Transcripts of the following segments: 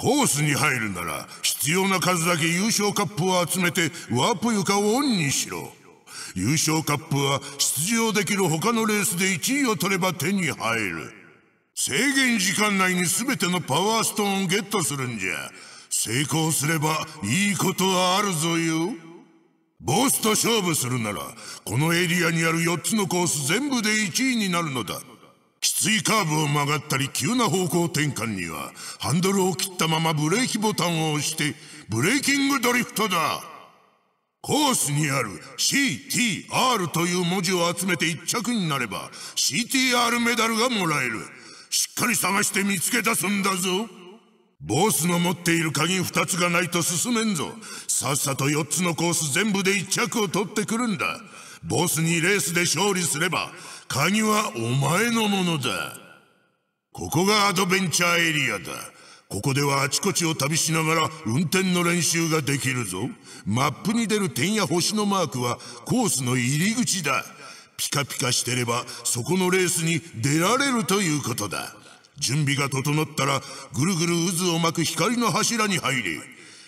コースに入るなら必要な数だけ優勝カップを集めてワープ床をオンにしろ優勝カップは出場できる他のレースで1位を取れば手に入る制限時間内に全てのパワーストーンをゲットするんじゃ成功すればいいことはあるぞよボスと勝負するならこのエリアにある4つのコース全部で1位になるのだきついカーブを曲がったり急な方向転換にはハンドルを切ったままブレーキボタンを押してブレーキングドリフトだコースにある CTR という文字を集めて一着になれば CTR メダルがもらえるしっかり探して見つけ出すんだぞボスの持っている鍵二つがないと進めんぞさっさと四つのコース全部で一着を取ってくるんだボスにレースで勝利すれば鍵はお前のものだここがアドベンチャーエリアだここではあちこちを旅しながら運転の練習ができるぞマップに出る点や星のマークはコースの入り口だピカピカしてればそこのレースに出られるということだ準備が整ったらぐるぐる渦を巻く光の柱に入れ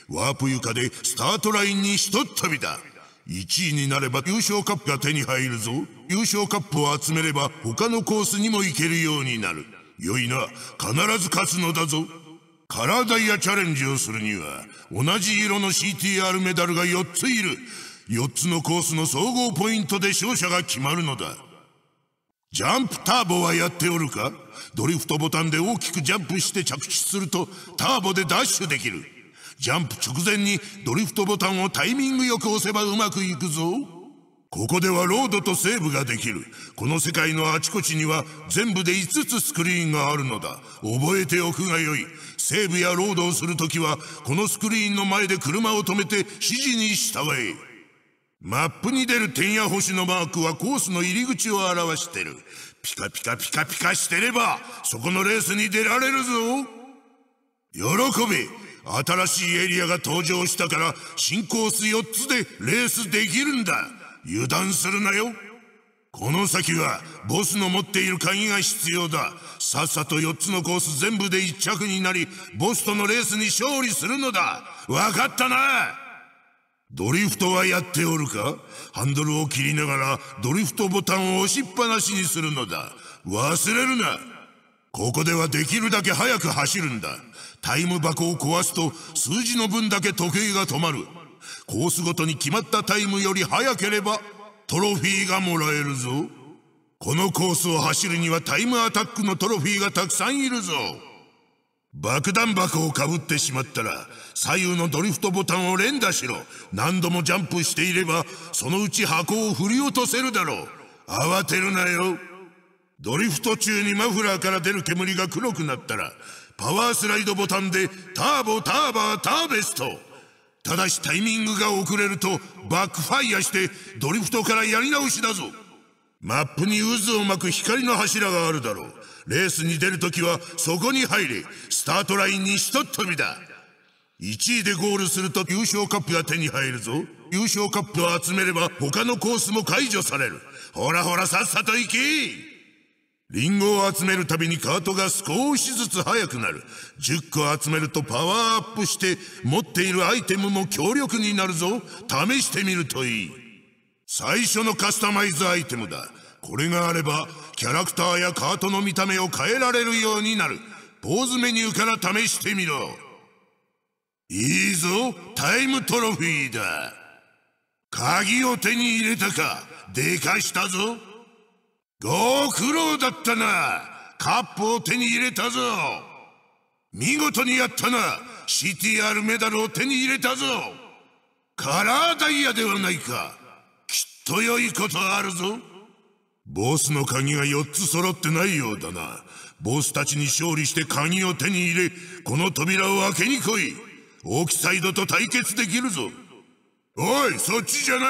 ワープ床でスタートラインにひとっ飛びだ1位になれば優勝カップが手に入るぞ。優勝カップを集めれば他のコースにも行けるようになる。良いな、必ず勝つのだぞ。カラーダイヤチャレンジをするには、同じ色の CTR メダルが4ついる。4つのコースの総合ポイントで勝者が決まるのだ。ジャンプターボはやっておるかドリフトボタンで大きくジャンプして着地するとターボでダッシュできる。ジャンプ直前にドリフトボタンをタイミングよく押せばうまくいくぞここではロードとセーブができるこの世界のあちこちには全部で5つスクリーンがあるのだ覚えておくがよいセーブやロードをするときはこのスクリーンの前で車を止めて指示に従えマップに出る点や星のマークはコースの入り口を表してるピカピカピカピカしてればそこのレースに出られるぞ喜べ新しいエリアが登場したから新コース4つでレースできるんだ油断するなよこの先はボスの持っている鍵が必要ださっさと4つのコース全部で1着になりボスとのレースに勝利するのだ分かったなドリフトはやっておるかハンドルを切りながらドリフトボタンを押しっぱなしにするのだ忘れるなここではできるだけ早く走るんだタイム箱を壊すと数字の分だけ時計が止まるコースごとに決まったタイムより早ければトロフィーがもらえるぞこのコースを走るにはタイムアタックのトロフィーがたくさんいるぞ爆弾箱をかぶってしまったら左右のドリフトボタンを連打しろ何度もジャンプしていればそのうち箱を振り落とせるだろう慌てるなよドリフト中にマフラーから出る煙が黒くなったらパワースライドボタンでターボターバーターベストただしタイミングが遅れるとバックファイアしてドリフトからやり直しだぞマップに渦を巻く光の柱があるだろうレースに出るときはそこに入れスタートラインにひとっ飛びだ1位でゴールすると優勝カップが手に入るぞ優勝カップを集めれば他のコースも解除されるほらほらさっさと行けリンゴを集めるたびにカートが少しずつ速くなる。10個集めるとパワーアップして、持っているアイテムも強力になるぞ。試してみるといい。最初のカスタマイズアイテムだ。これがあれば、キャラクターやカートの見た目を変えられるようになる。ポーズメニューから試してみろ。いいぞ、タイムトロフィーだ。鍵を手に入れたか。でかしたぞ。ご苦労だったなカップを手に入れたぞ見事にやったな CTR メダルを手に入れたぞカラーダイヤではないかきっと良いことあるぞボスの鍵が4つ揃ってないようだなボスたちに勝利して鍵を手に入れこの扉を開けに来いオキサイドと対決できるぞおいそっちじゃない